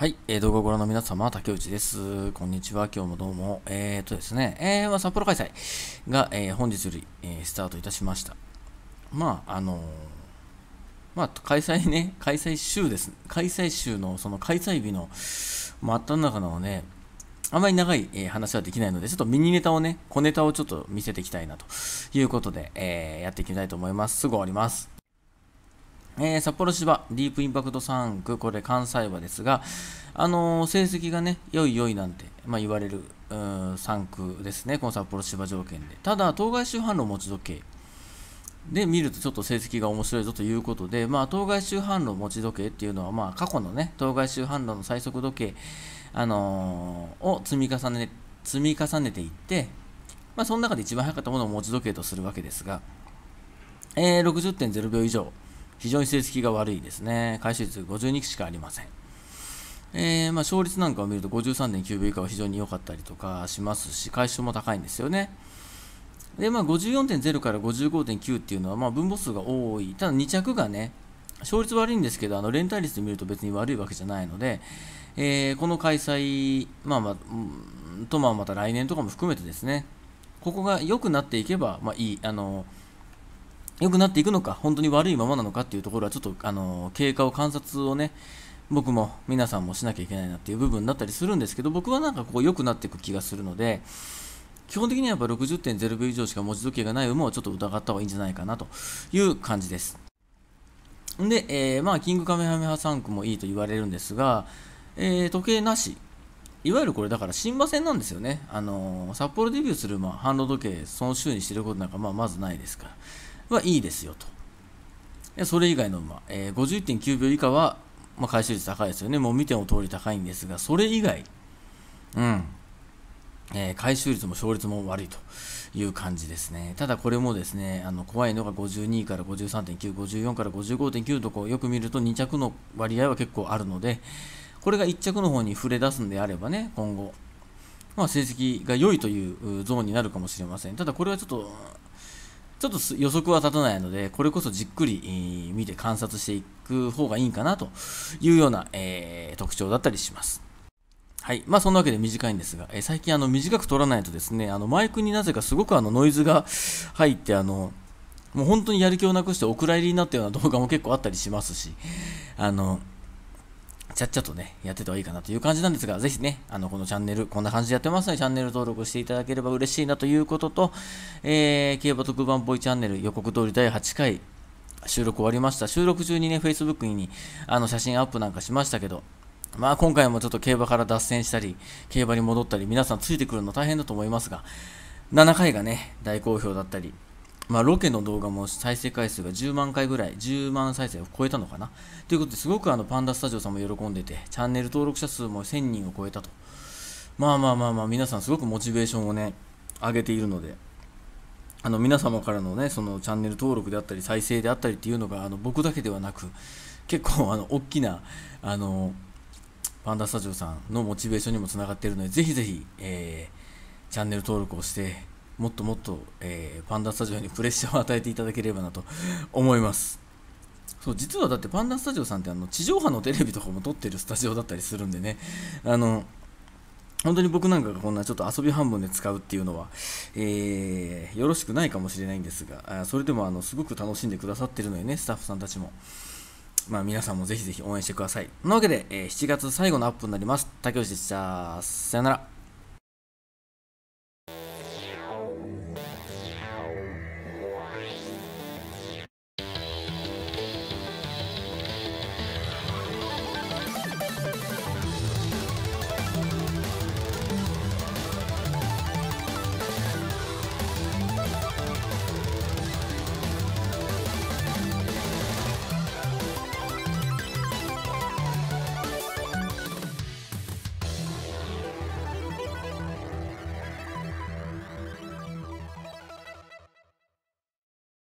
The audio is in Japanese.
はい、えー、動画をご覧の皆様、竹内です。こんにちは。今日もどうも。えー、っとですね、えー、札幌開催が、えー、本日より、えー、スタートいたしました。まあ、あのー、まあ、開催ね、開催週です。開催週の、その開催日の真っ只中なので、あまり長い、え話はできないので、ちょっとミニネタをね、小ネタをちょっと見せていきたいなということで、えやっていきたいと思います。すぐ終わります。えー、札幌芝ディープインパクト3区、これ関西馬ですが、あのー、成績がね、良い良いなんて、まあ、言われる3区ですね、この札幌芝条件で。ただ、当該周反路持ち時計で見るとちょっと成績が面白いぞということで、まあ、当該周反路持ち時計っていうのは、まあ、過去のね、当該周反路の最速時計、あのー、を積み重ね、積み重ねていって、まあ、その中で一番早かったものを持ち時計とするわけですが、えー、60.0秒以上。非常に成績が悪いですね。回収率52しかありません。えー、まあ、勝率なんかを見ると53.9秒以下は非常に良かったりとかしますし、回収も高いんですよね。で、まあ、54.0から55.9っていうのは、まあ、分母数が多い。ただ、2着がね、勝率悪いんですけど、あの連帯率で見ると別に悪いわけじゃないので、えー、この開催、まあまあ、とまあまた来年とかも含めてですね、ここが良くなっていけば、まあいい、あの、良くなっていくのか、本当に悪いままなのかっていうところは、ちょっと、あの、経過を観察をね、僕も皆さんもしなきゃいけないなっていう部分だったりするんですけど、僕はなんかこう良くなっていく気がするので、基本的にはやっぱ60.0秒以上しか文字時計がない有無をちょっと疑った方がいいんじゃないかなという感じです。で、えー、まあ、キングカメハメハ3区もいいと言われるんですが、えー、時計なし、いわゆるこれだから新馬戦なんですよね。あのー、札幌デビューする、まあ、ハ時計、その週にしてることなんか、まあ、まずないですから。はいいですよと。それ以外の馬、えー、51.9秒以下は、まあ、回収率高いですよね。もう見ての通り高いんですが、それ以外、うん、えー、回収率も勝率も悪いという感じですね。ただこれもですね、あの怖いのが52から53.9、54から55.9とこうよく見ると2着の割合は結構あるので、これが1着の方に触れ出すんであればね、今後、まあ、成績が良いというゾーンになるかもしれません。ただこれはちょっとちょっと予測は立たないので、これこそじっくり見て観察していく方がいいんかなというような、えー、特徴だったりします。はい。まあ、そんなわけで短いんですが、えー、最近あの短く撮らないとですね、あのマイクになぜかすごくあのノイズが入って、あの、もう本当にやる気をなくしてお蔵入りになったような動画も結構あったりしますし、あの、ちゃっちゃとね、やってた方がいいかなという感じなんですが、ぜひね、あの、このチャンネル、こんな感じでやってますので、チャンネル登録していただければ嬉しいなということと、えー、競馬特番ボイチャンネル予告通り第8回収録終わりました。収録中にね、Facebook にあの写真アップなんかしましたけど、まあ今回もちょっと競馬から脱線したり、競馬に戻ったり、皆さんついてくるの大変だと思いますが、7回がね、大好評だったり、まあ、ロケの動画も再生回数が10万回ぐらい、10万再生を超えたのかな。ということで、すごくあのパンダスタジオさんも喜んでて、チャンネル登録者数も1000人を超えたと。まあまあまあまあ、皆さんすごくモチベーションをね、上げているので、あの皆様からのね、そのチャンネル登録であったり、再生であったりっていうのが、あの僕だけではなく、結構あの大きな、あの、パンダスタジオさんのモチベーションにもつながっているので、ぜひぜひ、えー、チャンネル登録をして、もっともっと、えー、パンダスタジオにプレッシャーを与えていただければなと思いますそう実はだってパンダスタジオさんってあの地上波のテレビとかも撮ってるスタジオだったりするんでねあの本当に僕なんかがこんなちょっと遊び半分で使うっていうのは、えー、よろしくないかもしれないんですが、あそれでもあのすごく楽しんでくださってるのよね、スタッフさんたちも。まあ皆さんもぜひぜひ応援してください。なわけで、えー、7月最後のアップになります。竹内でした。さよなら。